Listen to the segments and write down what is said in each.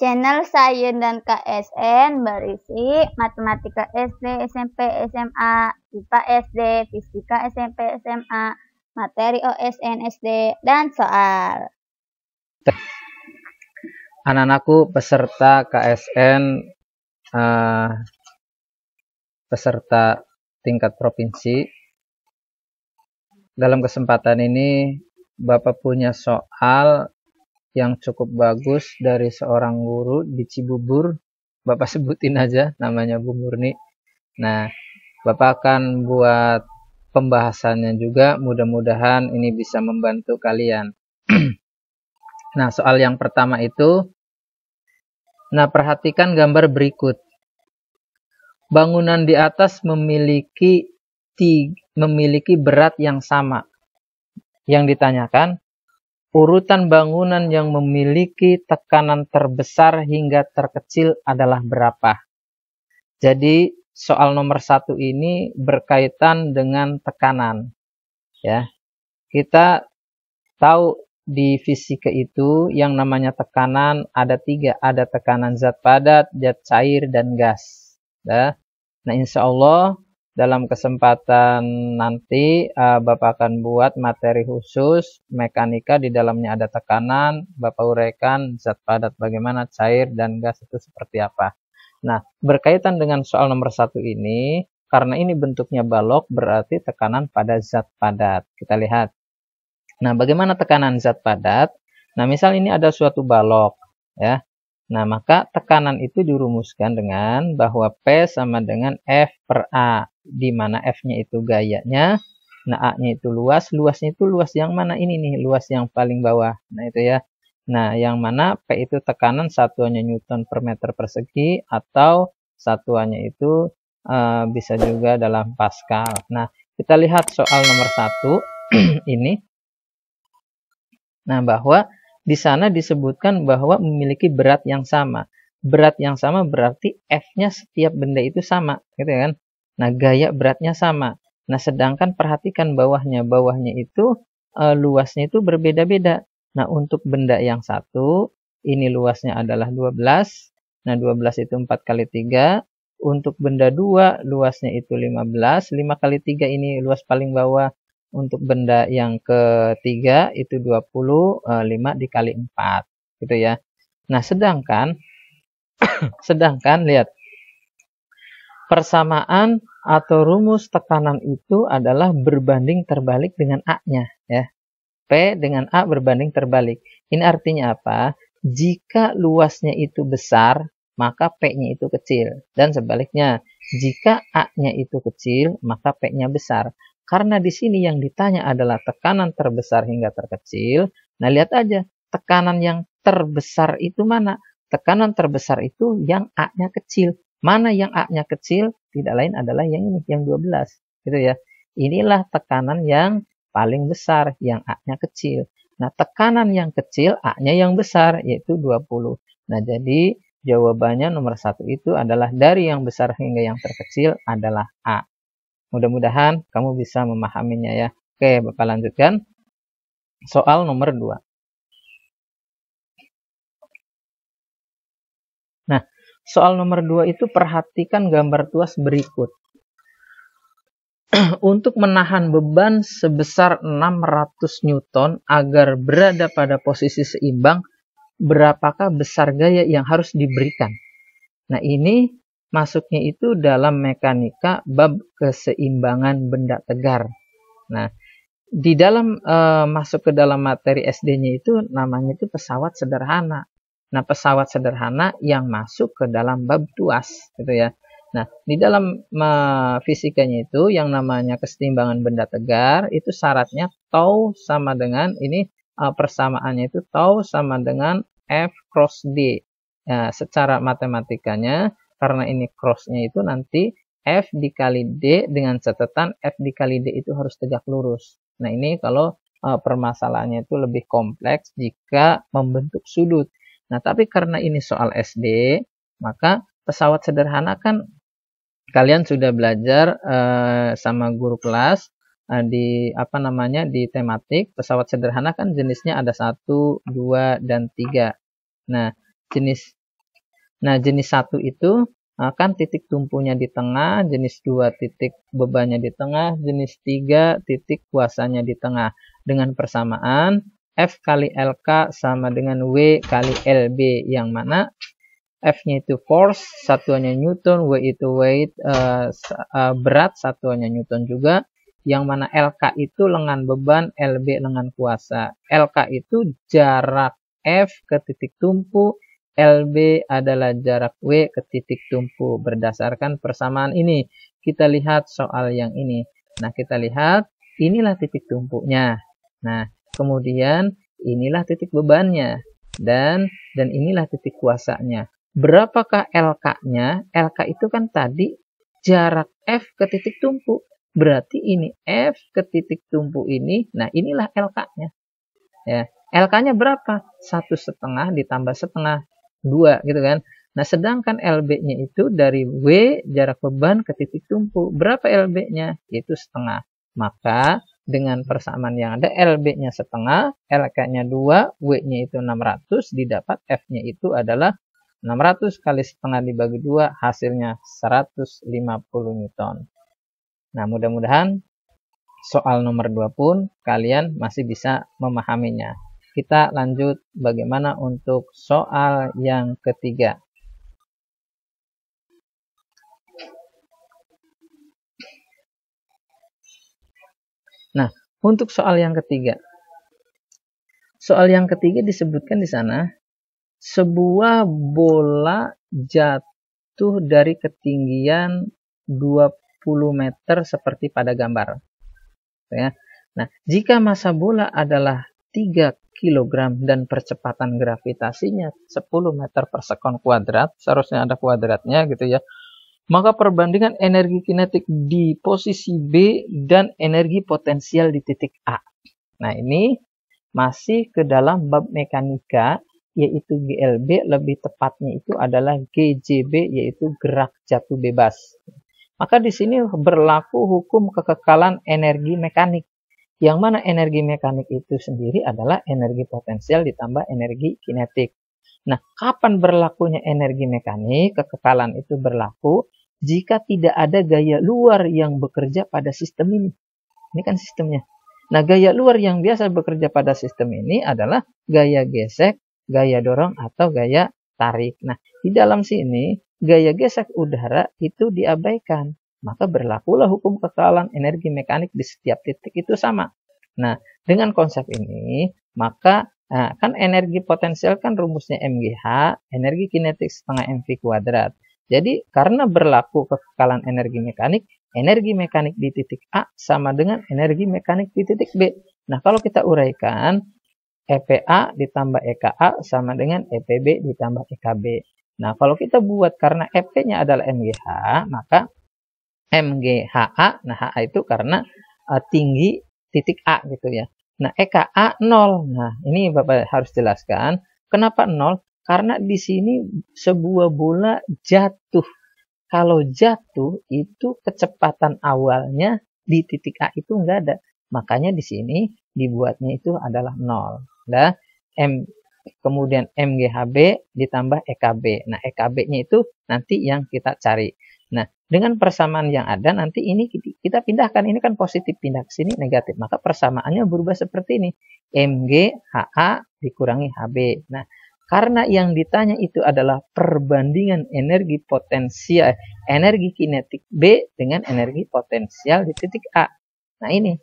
Channel saya dan KSN berisi matematika SD, SMP, SMA, IPA SD, fisika SMP, SMA, materi OSN SD, dan soal. Anak-anakku peserta KSN uh, eh, peserta tingkat provinsi. Dalam kesempatan ini Bapak punya soal yang cukup bagus dari seorang guru di Cibubur. Bapak sebutin aja namanya Bu Murni. Nah, Bapak akan buat pembahasannya juga. Mudah-mudahan ini bisa membantu kalian. nah, soal yang pertama itu. Nah, perhatikan gambar berikut. Bangunan di atas memiliki memiliki berat yang sama. Yang ditanyakan, Urutan bangunan yang memiliki tekanan terbesar hingga terkecil adalah berapa? Jadi soal nomor satu ini berkaitan dengan tekanan. Ya, kita tahu di fisika itu yang namanya tekanan ada tiga, ada tekanan zat padat, zat cair, dan gas. Ya. Nah, insya Allah dalam kesempatan nanti uh, Bapak akan buat materi khusus mekanika di dalamnya ada tekanan, Bapak uraikan zat padat bagaimana cair dan gas itu seperti apa. Nah, berkaitan dengan soal nomor satu ini, karena ini bentuknya balok berarti tekanan pada zat padat. Kita lihat. Nah, bagaimana tekanan zat padat? Nah, misal ini ada suatu balok ya. Nah, maka tekanan itu dirumuskan dengan bahwa P sama dengan F per A, di mana F-nya itu gayanya, nah A-nya itu luas, luasnya itu luas yang mana ini nih, luas yang paling bawah. Nah, itu ya. Nah, yang mana P itu tekanan satuannya Newton per meter persegi atau satuannya itu e, bisa juga dalam Pascal. Nah, kita lihat soal nomor satu ini. Nah, bahwa di sana disebutkan bahwa memiliki berat yang sama. Berat yang sama berarti F-nya setiap benda itu sama, gitu kan? Nah, gaya beratnya sama. Nah, sedangkan perhatikan bawahnya, bawahnya itu e, luasnya itu berbeda-beda. Nah, untuk benda yang satu, ini luasnya adalah 12. Nah, 12 itu 4 kali 3. Untuk benda 2, luasnya itu 15. 5 kali 3 ini luas paling bawah untuk benda yang ketiga itu 25 eh, dikali 4 gitu ya nah sedangkan sedangkan lihat persamaan atau rumus tekanan itu adalah berbanding terbalik dengan A-nya ya P dengan A berbanding terbalik ini artinya apa jika luasnya itu besar maka P-nya itu kecil dan sebaliknya jika A-nya itu kecil maka P-nya besar karena di sini yang ditanya adalah tekanan terbesar hingga terkecil. Nah, lihat aja, tekanan yang terbesar itu mana? Tekanan terbesar itu yang A-nya kecil. Mana yang A-nya kecil? Tidak lain adalah yang ini, yang 12. Gitu ya. Inilah tekanan yang paling besar, yang A-nya kecil. Nah, tekanan yang kecil, A-nya yang besar, yaitu 20. Nah, jadi jawabannya nomor satu itu adalah dari yang besar hingga yang terkecil adalah A. Mudah-mudahan kamu bisa memahaminya ya. Oke, Bapak lanjutkan. Soal nomor 2. Nah, soal nomor 2 itu perhatikan gambar tuas berikut. Untuk menahan beban sebesar 600 Newton agar berada pada posisi seimbang, berapakah besar gaya yang harus diberikan? Nah, ini masuknya itu dalam mekanika bab keseimbangan benda tegar. Nah, di dalam e, masuk ke dalam materi SD-nya itu namanya itu pesawat sederhana. Nah, pesawat sederhana yang masuk ke dalam bab tuas gitu ya. Nah, di dalam e, fisikanya itu yang namanya keseimbangan benda tegar itu syaratnya tau sama dengan ini e, persamaannya itu tau sama dengan F cross D. Nah, secara matematikanya karena ini crossnya itu nanti F dikali D dengan catatan F dikali D itu harus tegak lurus. Nah ini kalau uh, permasalahannya itu lebih kompleks jika membentuk sudut. Nah tapi karena ini soal SD, maka pesawat sederhana kan kalian sudah belajar uh, sama guru kelas uh, di apa namanya di tematik pesawat sederhana kan jenisnya ada satu, dua dan tiga. Nah jenis Nah, jenis satu itu akan ah, titik tumpunya di tengah, jenis 2 titik bebannya di tengah, jenis 3 titik kuasanya di tengah. Dengan persamaan, F kali LK sama dengan W kali LB, yang mana F-nya itu force, satuannya Newton, W itu weight, uh, uh, berat, satuannya Newton juga. Yang mana LK itu lengan beban, LB lengan kuasa. LK itu jarak F ke titik tumpu, LB adalah jarak W ke titik tumpu. Berdasarkan persamaan ini, kita lihat soal yang ini. Nah, kita lihat inilah titik tumpunya. Nah, kemudian inilah titik bebannya dan dan inilah titik kuasanya. Berapakah LK-nya? LK itu kan tadi jarak F ke titik tumpu. Berarti ini F ke titik tumpu ini. Nah, inilah LK-nya. Ya, LK-nya berapa? Satu setengah ditambah setengah. 2 gitu kan. Nah, sedangkan LB-nya itu dari W jarak beban ke titik tumpu. Berapa LB-nya? Itu setengah. Maka dengan persamaan yang ada LB-nya setengah, LK-nya 2, W-nya itu 600, didapat F-nya itu adalah 600 kali setengah dibagi 2, hasilnya 150 Newton. Nah, mudah-mudahan soal nomor 2 pun kalian masih bisa memahaminya kita lanjut bagaimana untuk soal yang ketiga. Nah, untuk soal yang ketiga. Soal yang ketiga disebutkan di sana, sebuah bola jatuh dari ketinggian 20 meter seperti pada gambar. Ya. Nah, jika masa bola adalah 3 kg dan percepatan gravitasinya 10 meter per sekon kuadrat, seharusnya ada kuadratnya gitu ya, maka perbandingan energi kinetik di posisi B dan energi potensial di titik A. Nah ini masih ke dalam bab mekanika, yaitu GLB, lebih tepatnya itu adalah GJB, yaitu gerak jatuh bebas. Maka di sini berlaku hukum kekekalan energi mekanik. Yang mana energi mekanik itu sendiri adalah energi potensial ditambah energi kinetik. Nah, kapan berlakunya energi mekanik? Kekekalan itu berlaku jika tidak ada gaya luar yang bekerja pada sistem ini. Ini kan sistemnya. Nah, gaya luar yang biasa bekerja pada sistem ini adalah gaya gesek, gaya dorong, atau gaya tarik. Nah, di dalam sini gaya gesek udara itu diabaikan maka berlakulah hukum kekalan energi mekanik di setiap titik itu sama. Nah, dengan konsep ini, maka nah, kan energi potensial kan rumusnya MGH, energi kinetik setengah MV kuadrat. Jadi, karena berlaku kekekalan energi mekanik, energi mekanik di titik A sama dengan energi mekanik di titik B. Nah, kalau kita uraikan, EPA ditambah EKA sama dengan EPB ditambah EKB. Nah, kalau kita buat karena EP-nya adalah MGH, maka MGHA. Nah, HA itu karena uh, tinggi titik A gitu ya. Nah, EKA 0. Nah, ini Bapak harus jelaskan kenapa 0? Karena di sini sebuah bola jatuh. Kalau jatuh itu kecepatan awalnya di titik A itu enggak ada. Makanya di sini dibuatnya itu adalah 0. Nah, M kemudian MGHB ditambah EKB. Nah, EKB-nya itu nanti yang kita cari dengan persamaan yang ada nanti ini kita pindahkan ini kan positif pindah ke sini negatif maka persamaannya berubah seperti ini mg ha dikurangi hb nah karena yang ditanya itu adalah perbandingan energi potensial energi kinetik b dengan energi potensial di titik a nah ini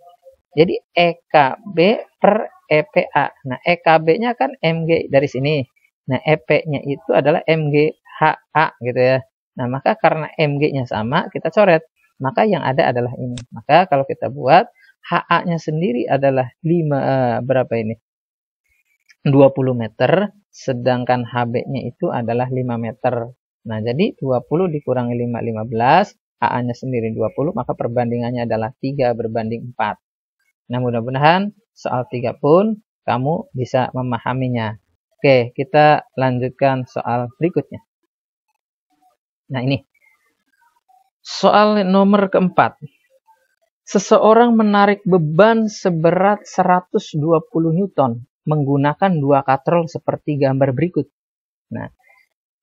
jadi ekb per epa nah ekb-nya kan mg dari sini nah ep-nya itu adalah mg ha gitu ya Nah, maka karena MG-nya sama, kita coret. Maka yang ada adalah ini. Maka kalau kita buat, HA-nya sendiri adalah 5, eh, berapa ini? 20 meter, sedangkan HB-nya itu adalah 5 meter. Nah, jadi 20 dikurangi 5, 15. HA-nya sendiri 20, maka perbandingannya adalah 3 berbanding 4. Nah, mudah-mudahan soal 3 pun kamu bisa memahaminya. Oke, kita lanjutkan soal berikutnya. Nah ini. Soal nomor keempat. Seseorang menarik beban seberat 120 Newton menggunakan dua katrol seperti gambar berikut. Nah,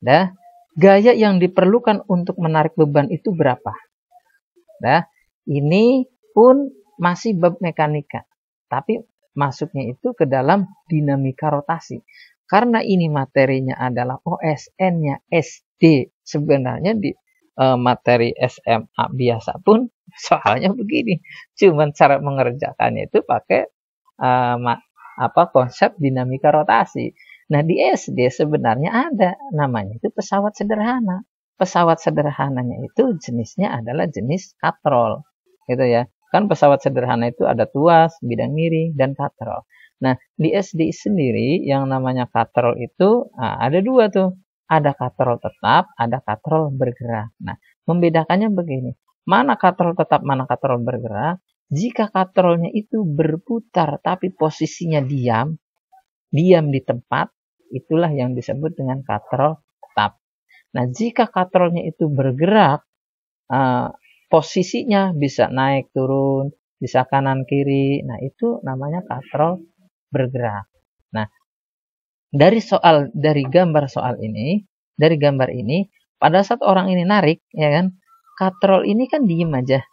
dah gaya yang diperlukan untuk menarik beban itu berapa? Nah, ini pun masih bab mekanika, tapi masuknya itu ke dalam dinamika rotasi. Karena ini materinya adalah OSN-nya SD sebenarnya di uh, materi SMA biasa pun soalnya begini. Cuman cara mengerjakannya itu pakai uh, apa konsep dinamika rotasi. Nah di SD sebenarnya ada namanya itu pesawat sederhana. Pesawat sederhananya itu jenisnya adalah jenis katrol, gitu ya. Kan pesawat sederhana itu ada tuas, bidang miring, dan katrol. Nah di SD sendiri yang namanya katrol itu nah, ada dua tuh ada katrol tetap, ada katrol bergerak. Nah, membedakannya begini. Mana katrol tetap, mana katrol bergerak? Jika katrolnya itu berputar tapi posisinya diam, diam di tempat, itulah yang disebut dengan katrol tetap. Nah, jika katrolnya itu bergerak, uh, posisinya bisa naik turun, bisa kanan kiri. Nah, itu namanya katrol bergerak. Nah, dari soal dari gambar soal ini, dari gambar ini, pada saat orang ini narik, ya kan, katrol ini kan diem aja.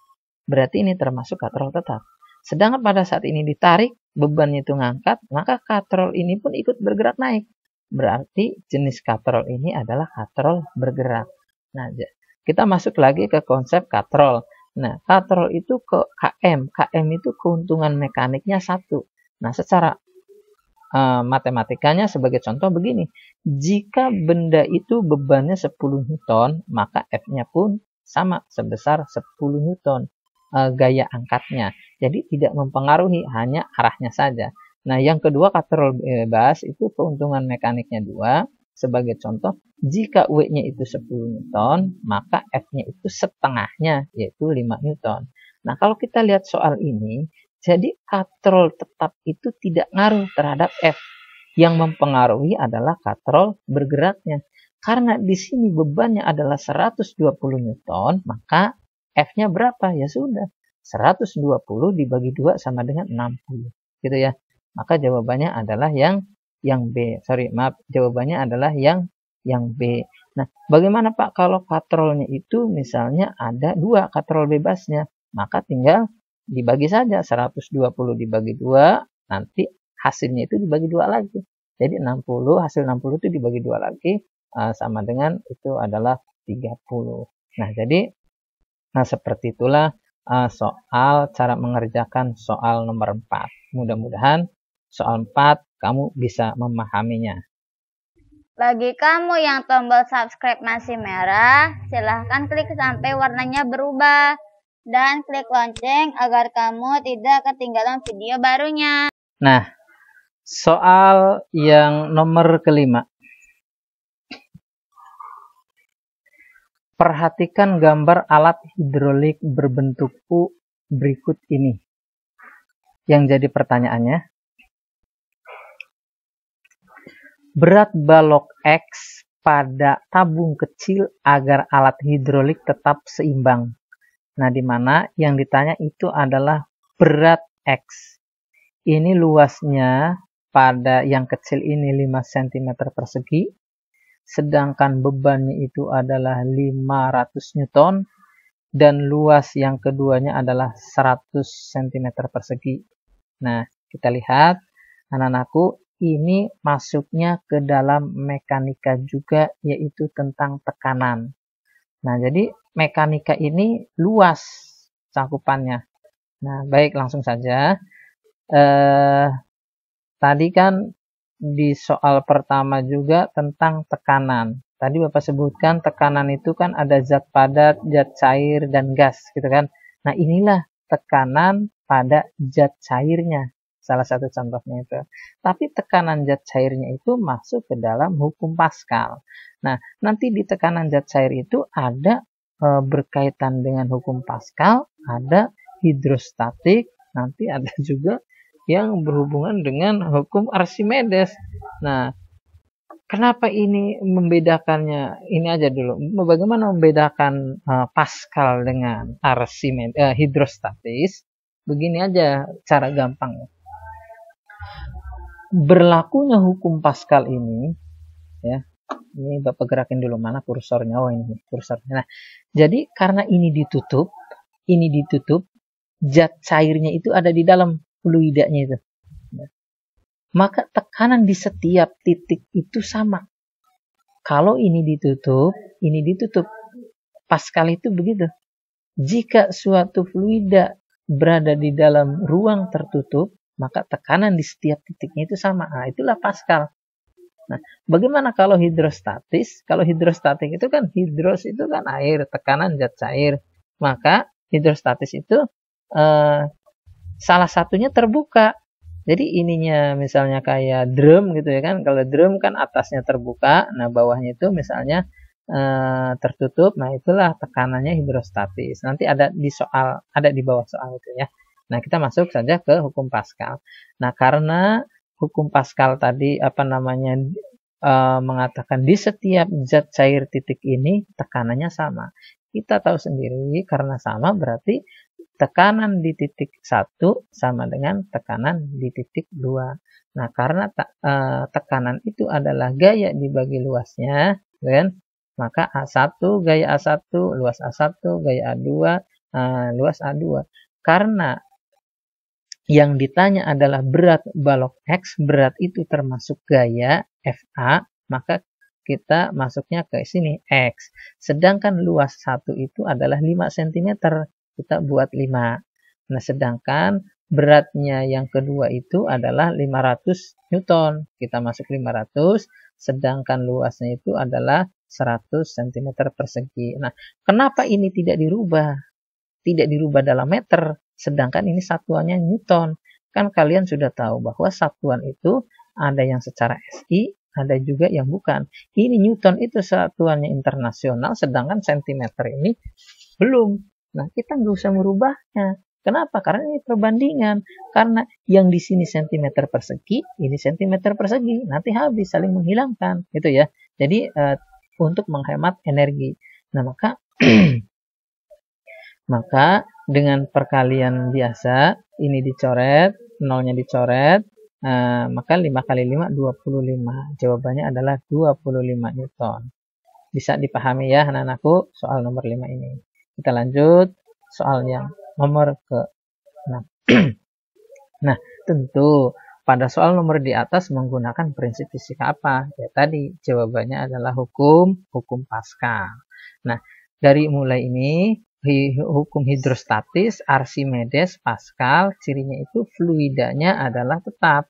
Berarti ini termasuk katrol tetap. Sedangkan pada saat ini ditarik, bebannya itu ngangkat, maka katrol ini pun ikut bergerak naik. Berarti jenis katrol ini adalah katrol bergerak. Nah, kita masuk lagi ke konsep katrol. Nah, katrol itu ke KM. KM itu keuntungan mekaniknya satu. Nah, secara uh, matematikanya sebagai contoh begini. Jika benda itu bebannya 10 Newton, maka F-nya pun sama sebesar 10 Newton uh, gaya angkatnya. Jadi tidak mempengaruhi, hanya arahnya saja. Nah, yang kedua katerol bebas eh, itu keuntungan mekaniknya dua. Sebagai contoh, jika W-nya itu 10 Newton, maka F-nya itu setengahnya, yaitu 5 Newton. Nah, kalau kita lihat soal ini, jadi katrol tetap itu tidak ngaruh terhadap F. Yang mempengaruhi adalah katrol bergeraknya. Karena di sini bebannya adalah 120 Newton, maka F-nya berapa? Ya sudah, 120 dibagi 2 sama dengan 60. Gitu ya. Maka jawabannya adalah yang yang B. Sorry, maaf. Jawabannya adalah yang yang B. Nah, bagaimana Pak kalau katrolnya itu misalnya ada dua katrol bebasnya? Maka tinggal dibagi saja 120 dibagi 2 nanti hasilnya itu dibagi 2 lagi jadi 60 hasil 60 itu dibagi 2 lagi eh, sama dengan itu adalah 30 nah jadi nah seperti itulah eh, soal cara mengerjakan soal nomor 4 mudah-mudahan soal 4 kamu bisa memahaminya bagi kamu yang tombol subscribe masih merah, silahkan klik sampai warnanya berubah dan klik lonceng agar kamu tidak ketinggalan video barunya. Nah, soal yang nomor kelima. Perhatikan gambar alat hidrolik berbentuk U berikut ini. Yang jadi pertanyaannya, berat balok X pada tabung kecil agar alat hidrolik tetap seimbang. Nah, di mana yang ditanya itu adalah berat X. Ini luasnya pada yang kecil ini 5 cm persegi, sedangkan bebannya itu adalah 500 Newton, dan luas yang keduanya adalah 100 cm persegi. Nah, kita lihat anak-anakku ini masuknya ke dalam mekanika juga yaitu tentang tekanan. Nah, jadi mekanika ini luas cakupannya. Nah, baik langsung saja. Eh, tadi kan di soal pertama juga tentang tekanan. Tadi Bapak sebutkan tekanan itu kan ada zat padat, zat cair, dan gas gitu kan. Nah, inilah tekanan pada zat cairnya salah satu contohnya itu. Tapi tekanan zat cairnya itu masuk ke dalam hukum Pascal. Nah, nanti di tekanan zat cair itu ada e, berkaitan dengan hukum Pascal, ada hidrostatik, nanti ada juga yang berhubungan dengan hukum Archimedes. Nah, kenapa ini membedakannya? Ini aja dulu. Bagaimana membedakan e, Pascal dengan Archimedes e, hidrostatis? Begini aja cara gampangnya berlakunya hukum Pascal ini ya ini bapak gerakin dulu mana kursornya oh ini kursornya nah jadi karena ini ditutup ini ditutup zat cairnya itu ada di dalam fluidanya itu maka tekanan di setiap titik itu sama kalau ini ditutup ini ditutup Pascal itu begitu jika suatu fluida berada di dalam ruang tertutup maka tekanan di setiap titiknya itu sama. Nah, itulah Pascal. Nah, bagaimana kalau hidrostatis? Kalau hidrostatik itu kan hidros itu kan air, tekanan zat cair. Maka hidrostatis itu eh, salah satunya terbuka. Jadi ininya misalnya kayak drum gitu ya kan. Kalau drum kan atasnya terbuka, nah bawahnya itu misalnya eh, tertutup. Nah, itulah tekanannya hidrostatis. Nanti ada di soal, ada di bawah soal itu ya. Nah, kita masuk saja ke hukum Pascal. Nah, karena hukum Pascal tadi apa namanya e, mengatakan di setiap zat cair titik ini tekanannya sama. Kita tahu sendiri karena sama berarti tekanan di titik 1 sama dengan tekanan di titik 2. Nah, karena e, tekanan itu adalah gaya dibagi luasnya, kan? Maka A1 gaya A1, luas A1, gaya A2, e, eh, luas A2. Karena yang ditanya adalah berat balok X, berat itu termasuk gaya FA, maka kita masuknya ke sini X. Sedangkan luas satu itu adalah 5 cm, kita buat 5. Nah, sedangkan beratnya yang kedua itu adalah 500 Newton. Kita masuk 500, sedangkan luasnya itu adalah 100 cm persegi. Nah, kenapa ini tidak dirubah? Tidak dirubah dalam meter, Sedangkan ini satuannya Newton. Kan kalian sudah tahu bahwa satuan itu ada yang secara SI, ada juga yang bukan. Ini Newton itu satuannya internasional, sedangkan sentimeter ini belum. Nah, kita nggak usah merubahnya. Kenapa? Karena ini perbandingan. Karena yang di sini sentimeter persegi, ini sentimeter persegi. Nanti habis saling menghilangkan, gitu ya. Jadi e, untuk menghemat energi. Nah, maka Maka dengan perkalian biasa ini dicoret, nolnya dicoret, eh, maka 5 kali 5 25. Jawabannya adalah 25 Newton. Bisa dipahami ya anak-anakku soal nomor 5 ini. Kita lanjut soal yang nomor ke 6. nah, tentu pada soal nomor di atas menggunakan prinsip fisika apa? Ya tadi jawabannya adalah hukum hukum pasca. Nah, dari mulai ini hukum hidrostatis, Archimedes, Pascal, cirinya itu fluidanya adalah tetap.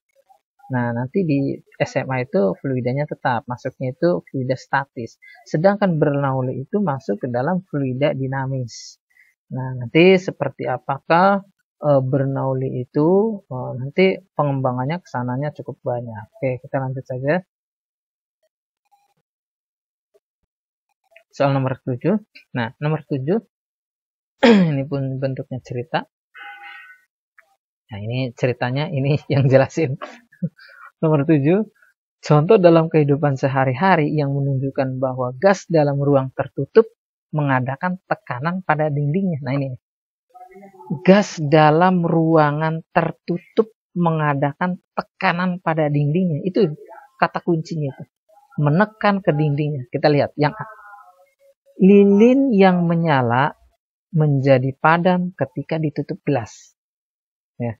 Nah, nanti di SMA itu fluidanya tetap, masuknya itu fluida statis. Sedangkan Bernoulli itu masuk ke dalam fluida dinamis. Nah, nanti seperti apakah eh, Bernoulli itu eh, nanti pengembangannya kesananya cukup banyak. Oke, kita lanjut saja. Soal nomor 7. Nah, nomor 7 ini pun bentuknya cerita nah ini ceritanya ini yang jelasin nomor 7 contoh dalam kehidupan sehari-hari yang menunjukkan bahwa gas dalam ruang tertutup mengadakan tekanan pada dindingnya nah ini gas dalam ruangan tertutup mengadakan tekanan pada dindingnya itu kata kuncinya itu menekan ke dindingnya kita lihat yang lilin yang menyala menjadi padam ketika ditutup gelas. Ya.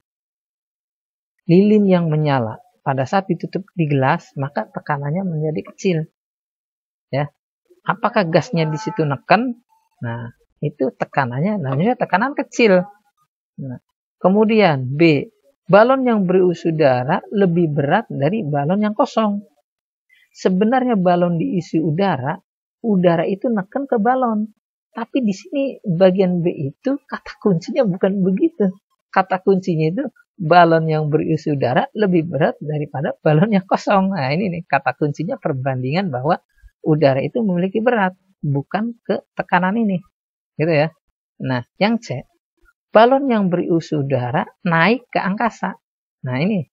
Lilin yang menyala pada saat ditutup di gelas maka tekanannya menjadi kecil. Ya. Apakah gasnya di situ neken? Nah, itu tekanannya namanya tekanan kecil. Nah, kemudian B, balon yang berisi udara lebih berat dari balon yang kosong. Sebenarnya balon diisi udara, udara itu neken ke balon. Tapi di sini bagian B itu kata kuncinya bukan begitu. Kata kuncinya itu balon yang berisi udara lebih berat daripada balon yang kosong. Nah ini nih kata kuncinya perbandingan bahwa udara itu memiliki berat bukan ke tekanan ini. Gitu ya. Nah yang C balon yang berisi udara naik ke angkasa. Nah ini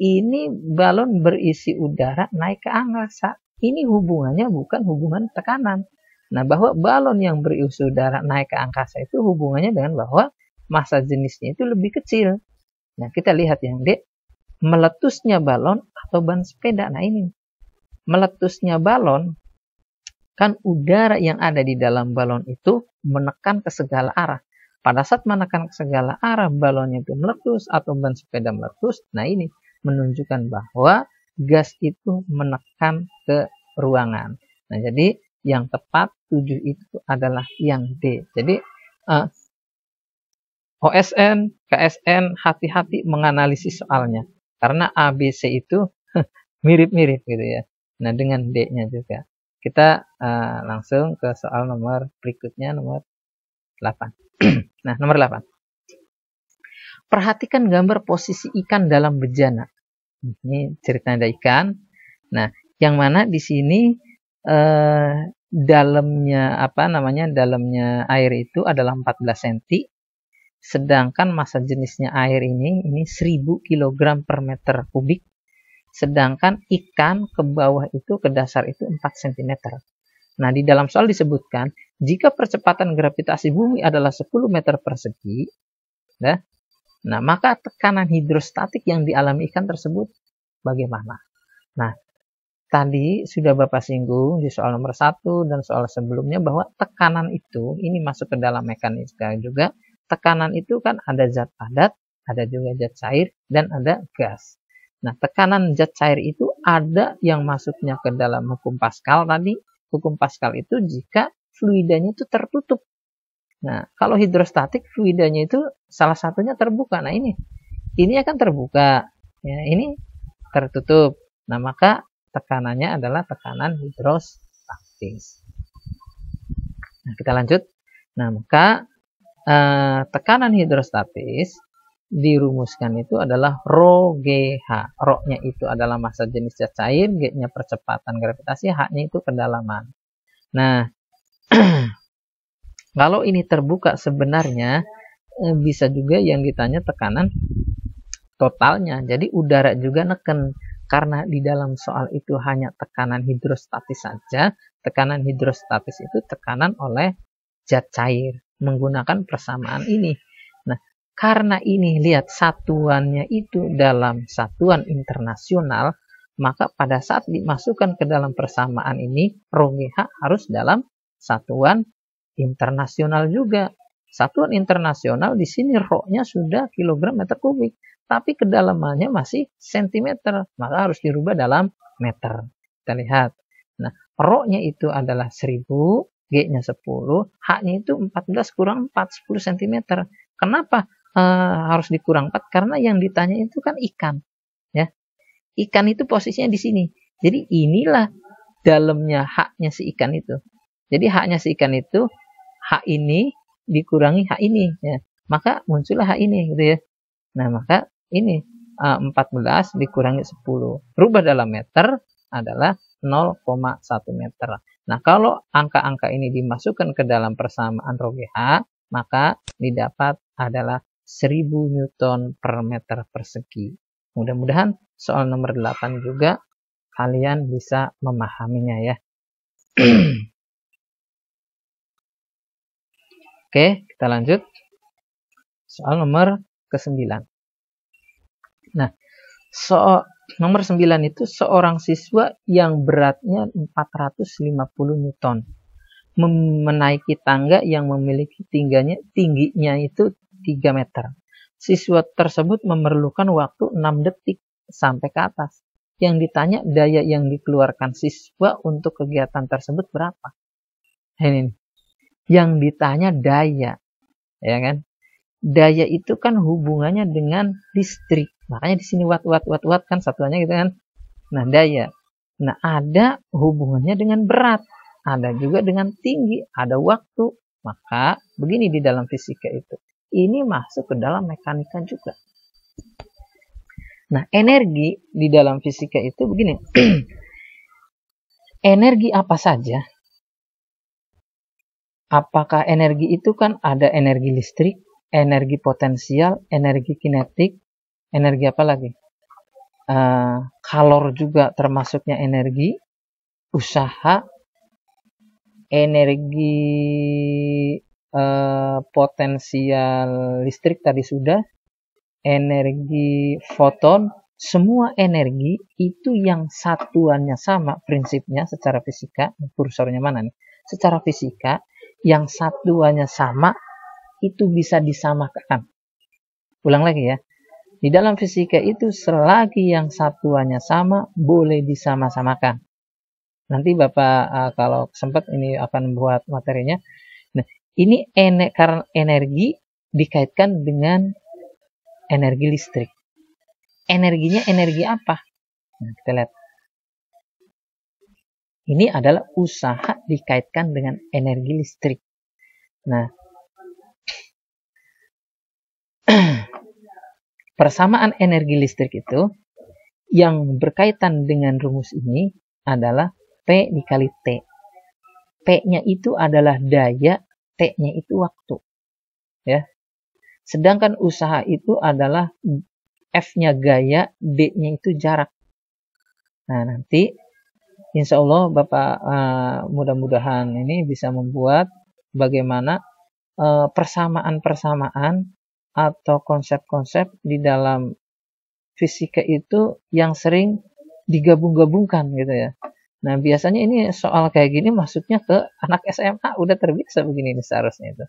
ini balon berisi udara naik ke angkasa. Ini hubungannya bukan hubungan tekanan, Nah, bahwa balon yang berisi udara naik ke angkasa itu hubungannya dengan bahwa massa jenisnya itu lebih kecil. Nah, kita lihat yang D, meletusnya balon atau ban sepeda. Nah, ini meletusnya balon kan udara yang ada di dalam balon itu menekan ke segala arah. Pada saat menekan ke segala arah, balonnya itu meletus atau ban sepeda meletus. Nah, ini menunjukkan bahwa gas itu menekan ke ruangan. Nah, jadi yang tepat 7 itu adalah yang D. Jadi uh, eh, OSN, KSN hati-hati menganalisis soalnya karena ABC itu mirip-mirip gitu ya. Nah, dengan D-nya juga. Kita uh, langsung ke soal nomor berikutnya nomor 8. nah, nomor 8. Perhatikan gambar posisi ikan dalam bejana. Ini cerita ada ikan. Nah, yang mana di sini eh, dalamnya apa namanya dalamnya air itu adalah 14 cm sedangkan massa jenisnya air ini ini 1000 kg per meter kubik sedangkan ikan ke bawah itu ke dasar itu 4 cm nah di dalam soal disebutkan jika percepatan gravitasi bumi adalah 10 meter persegi nah, nah maka tekanan hidrostatik yang dialami ikan tersebut bagaimana nah tadi sudah Bapak singgung di soal nomor satu dan soal sebelumnya bahwa tekanan itu ini masuk ke dalam mekanisme juga. Tekanan itu kan ada zat padat, ada juga zat cair, dan ada gas. Nah, tekanan zat cair itu ada yang masuknya ke dalam hukum Pascal tadi. Hukum Pascal itu jika fluidanya itu tertutup. Nah, kalau hidrostatik fluidanya itu salah satunya terbuka. Nah, ini ini akan terbuka. Ya, ini tertutup. Nah, maka tekanannya adalah tekanan hidrostatis. Nah, kita lanjut. Nah, maka eh, tekanan hidrostatis dirumuskan itu adalah rho GH. Rho-nya itu adalah massa jenis cair, G-nya percepatan gravitasi, H-nya itu kedalaman. Nah, kalau ini terbuka sebenarnya eh, bisa juga yang ditanya tekanan totalnya. Jadi udara juga neken. Karena di dalam soal itu hanya tekanan hidrostatis saja, tekanan hidrostatis itu tekanan oleh zat cair menggunakan persamaan ini. Nah, karena ini lihat satuannya itu dalam satuan internasional, maka pada saat dimasukkan ke dalam persamaan ini, ρGH harus dalam satuan internasional juga. Satuan internasional di sini rho-nya sudah kilogram meter kubik tapi kedalamannya masih sentimeter, maka harus dirubah dalam meter. Kita lihat. Nah, roknya itu adalah 1000, G-nya 10, H-nya itu 14 kurang 4, 10 cm. Kenapa e, harus dikurang 4? Karena yang ditanya itu kan ikan. ya Ikan itu posisinya di sini. Jadi inilah dalamnya haknya si ikan itu. Jadi haknya si ikan itu, hak ini dikurangi hak ini. Ya. Maka muncullah hak ini. gitu ya. Nah, maka ini uh, 14 dikurangi 10. Rubah dalam meter adalah 0,1 meter. Nah, kalau angka-angka ini dimasukkan ke dalam persamaan rho maka didapat adalah 1000 Newton per meter persegi. Mudah-mudahan soal nomor 8 juga kalian bisa memahaminya ya. Oke, kita lanjut. Soal nomor ke-9. Nah, so nomor 9 itu seorang siswa yang beratnya 450 Newton menaiki tangga yang memiliki tingganya, tingginya itu 3 meter. Siswa tersebut memerlukan waktu 6 detik sampai ke atas. Yang ditanya daya yang dikeluarkan siswa untuk kegiatan tersebut berapa? Ini Yang ditanya daya, ya kan? daya itu kan hubungannya dengan listrik. Makanya di sini watt watt watt watt kan satuannya gitu kan. Nah, daya. Nah, ada hubungannya dengan berat, ada juga dengan tinggi, ada waktu. Maka begini di dalam fisika itu. Ini masuk ke dalam mekanika juga. Nah, energi di dalam fisika itu begini. energi apa saja? Apakah energi itu kan ada energi listrik, energi potensial, energi kinetik, energi apa lagi? Uh, kalor juga termasuknya energi, usaha, energi uh, potensial listrik tadi sudah, energi foton, semua energi itu yang satuannya sama prinsipnya secara fisika, kursornya mana nih? Secara fisika yang satuannya sama itu bisa disamakan. Ulang lagi ya. Di dalam fisika itu selagi yang satuannya sama boleh disama-samakan. Nanti Bapak uh, kalau sempat ini akan buat materinya. Nah, ini ener karena energi dikaitkan dengan energi listrik. Energinya energi apa? Nah, kita lihat. Ini adalah usaha dikaitkan dengan energi listrik. Nah, persamaan energi listrik itu yang berkaitan dengan rumus ini adalah P dikali T. P-nya itu adalah daya, T-nya itu waktu. Ya. Sedangkan usaha itu adalah F-nya gaya, D-nya itu jarak. Nah, nanti insya Allah Bapak uh, mudah-mudahan ini bisa membuat bagaimana eh, persamaan-persamaan uh, persamaan -persamaan atau konsep-konsep di dalam fisika itu yang sering digabung-gabungkan gitu ya. Nah biasanya ini soal kayak gini masuknya ke anak SMA udah terbiasa begini ini seharusnya itu.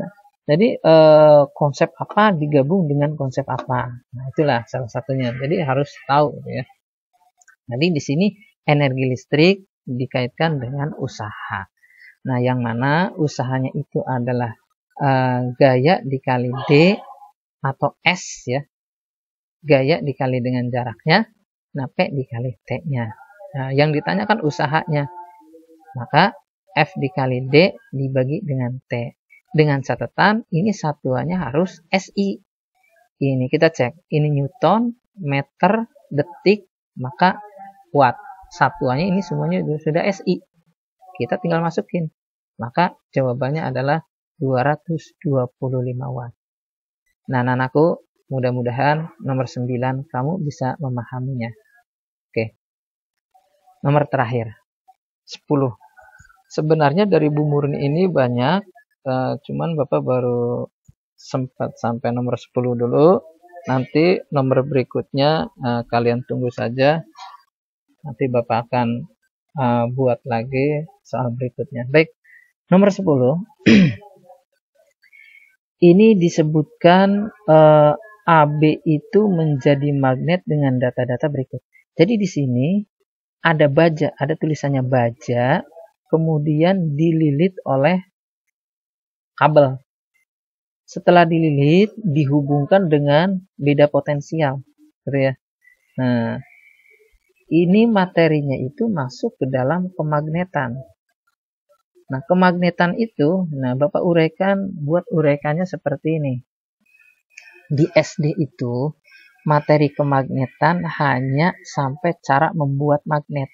Nah, jadi eh, konsep apa digabung dengan konsep apa? Nah itulah salah satunya. Jadi harus tahu gitu ya. Jadi di sini energi listrik dikaitkan dengan usaha. Nah yang mana usahanya itu adalah Eh, gaya dikali D atau S ya. Gaya dikali dengan jaraknya, nah P dikali T-nya. Nah, yang ditanyakan usahanya. Maka F dikali D dibagi dengan T. Dengan catatan ini satuannya harus SI. Ini kita cek. Ini Newton, meter, detik, maka watt. Satuannya ini semuanya sudah SI. Kita tinggal masukin. Maka jawabannya adalah 225 watt. Nah, anak anakku, mudah-mudahan nomor 9 kamu bisa memahaminya. Oke. Nomor terakhir, 10. Sebenarnya dari Bu Murni ini banyak, uh, cuman Bapak baru sempat sampai nomor 10 dulu. Nanti nomor berikutnya uh, kalian tunggu saja. Nanti Bapak akan uh, buat lagi soal berikutnya. Baik, nomor 10. ini disebutkan eh, AB itu menjadi magnet dengan data-data berikut. Jadi di sini ada baja, ada tulisannya baja, kemudian dililit oleh kabel. Setelah dililit, dihubungkan dengan beda potensial, gitu ya. Nah, ini materinya itu masuk ke dalam pemagnetan. Nah, kemagnetan itu, nah Bapak uraikan, buat uraikannya seperti ini. Di SD itu, materi kemagnetan hanya sampai cara membuat magnet.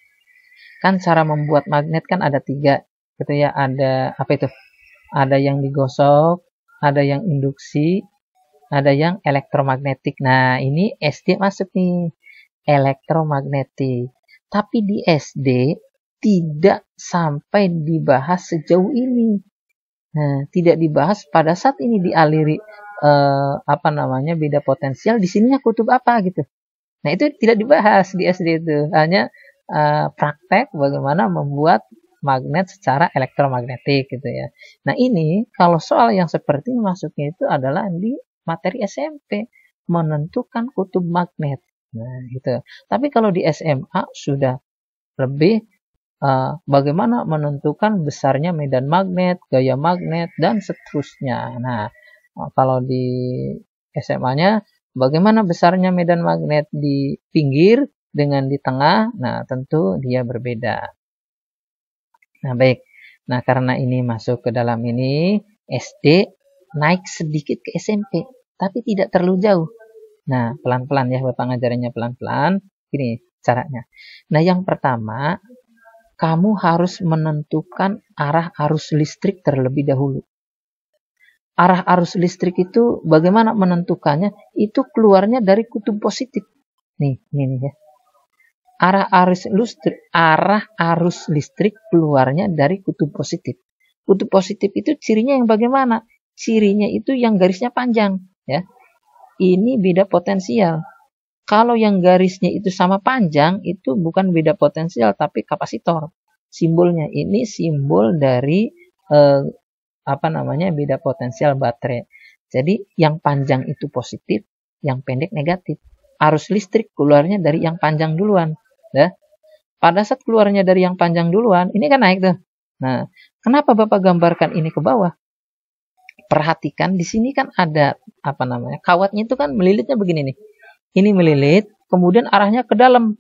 Kan cara membuat magnet kan ada tiga, gitu ya. Ada, apa itu? Ada yang digosok, ada yang induksi, ada yang elektromagnetik. Nah, ini SD masuk nih, elektromagnetik. Tapi di SD tidak sampai dibahas sejauh ini. Nah, tidak dibahas pada saat ini dialiri eh, apa namanya beda potensial di sininya kutub apa gitu. Nah, itu tidak dibahas di SD itu. Hanya eh, praktek bagaimana membuat magnet secara elektromagnetik gitu ya. Nah, ini kalau soal yang seperti ini masuknya itu adalah di materi SMP menentukan kutub magnet. Nah, gitu. Tapi kalau di SMA sudah lebih uh, bagaimana menentukan besarnya medan magnet, gaya magnet, dan seterusnya. Nah, eh, kalau di SMA-nya, bagaimana besarnya medan magnet di pinggir dengan di tengah? Nah, tentu dia berbeda. Nah, baik. Nah, karena ini masuk ke dalam ini, SD naik sedikit ke SMP, tapi tidak terlalu jauh. Nah, pelan-pelan ya, Bapak ngajarinya pelan-pelan. Ini caranya. Nah, yang pertama, kamu harus menentukan arah arus listrik terlebih dahulu. Arah arus listrik itu bagaimana menentukannya? Itu keluarnya dari kutub positif. Nih, ini ya. Arah arus listrik, arah arus listrik keluarnya dari kutub positif. Kutub positif itu cirinya yang bagaimana? Cirinya itu yang garisnya panjang, ya. Ini beda potensial kalau yang garisnya itu sama panjang, itu bukan beda potensial, tapi kapasitor. Simbolnya ini simbol dari eh, apa namanya beda potensial baterai. Jadi yang panjang itu positif, yang pendek negatif. Arus listrik keluarnya dari yang panjang duluan. Ya. Pada saat keluarnya dari yang panjang duluan, ini kan naik tuh. Nah, kenapa Bapak gambarkan ini ke bawah? Perhatikan di sini kan ada apa namanya? Kawatnya itu kan melilitnya begini nih ini melilit, kemudian arahnya ke dalam.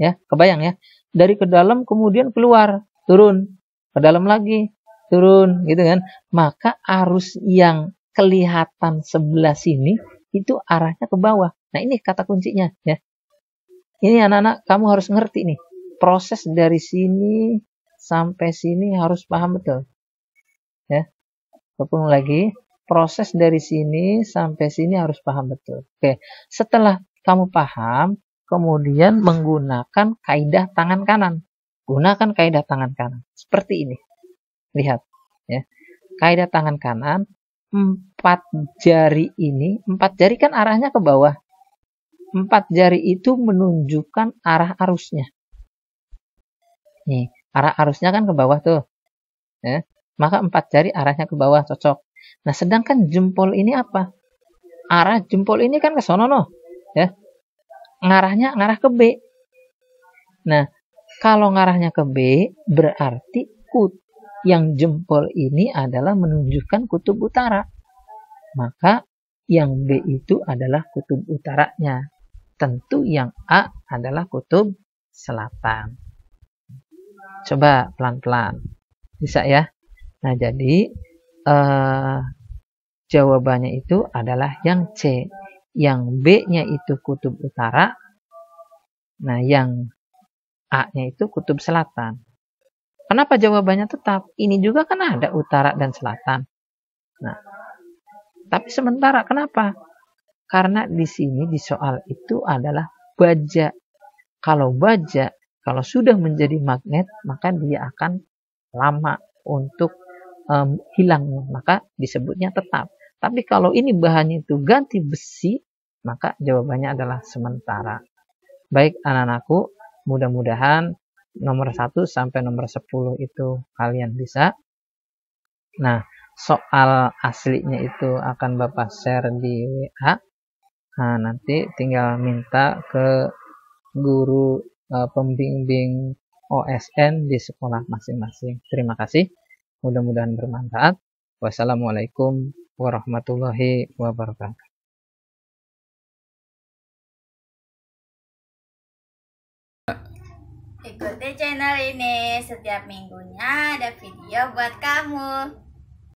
Ya, kebayang ya. Dari ke dalam kemudian keluar, turun, ke dalam lagi, turun gitu kan. Maka arus yang kelihatan sebelah sini itu arahnya ke bawah. Nah, ini kata kuncinya ya. Ini anak-anak kamu harus ngerti nih. Proses dari sini sampai sini harus paham betul. Ya. Kepung lagi, proses dari sini sampai sini harus paham betul. Oke, setelah kamu paham, kemudian menggunakan kaidah tangan kanan. Gunakan kaidah tangan kanan. Seperti ini. Lihat. ya Kaidah tangan kanan, empat jari ini, empat jari kan arahnya ke bawah. Empat jari itu menunjukkan arah arusnya. Nih, arah arusnya kan ke bawah tuh. Ya. Maka empat jari arahnya ke bawah, cocok. Nah, sedangkan jempol ini apa? Arah jempol ini kan ke sono, noh ya ngarahnya ngarah ke B. Nah, kalau ngarahnya ke B berarti kut yang jempol ini adalah menunjukkan kutub utara. Maka yang B itu adalah kutub utaranya. Tentu yang A adalah kutub selatan. Coba pelan-pelan. Bisa ya? Nah, jadi eh, jawabannya itu adalah yang C yang B-nya itu kutub utara, nah yang A-nya itu kutub selatan. Kenapa jawabannya tetap? Ini juga kan ada utara dan selatan. Nah, tapi sementara kenapa? Karena di sini di soal itu adalah baja. Kalau baja, kalau sudah menjadi magnet, maka dia akan lama untuk um, hilang, maka disebutnya tetap. Tapi kalau ini bahannya itu ganti besi, maka jawabannya adalah sementara. Baik anak-anakku, mudah-mudahan nomor 1 sampai nomor 10 itu kalian bisa. Nah, soal aslinya itu akan Bapak share di WA. Nah, nanti tinggal minta ke guru e, pembimbing OSN di sekolah masing-masing. Terima kasih. Mudah-mudahan bermanfaat. Wassalamualaikum warahmatullahi wabarakatuh. Ikuti channel ini setiap minggunya ada video buat kamu.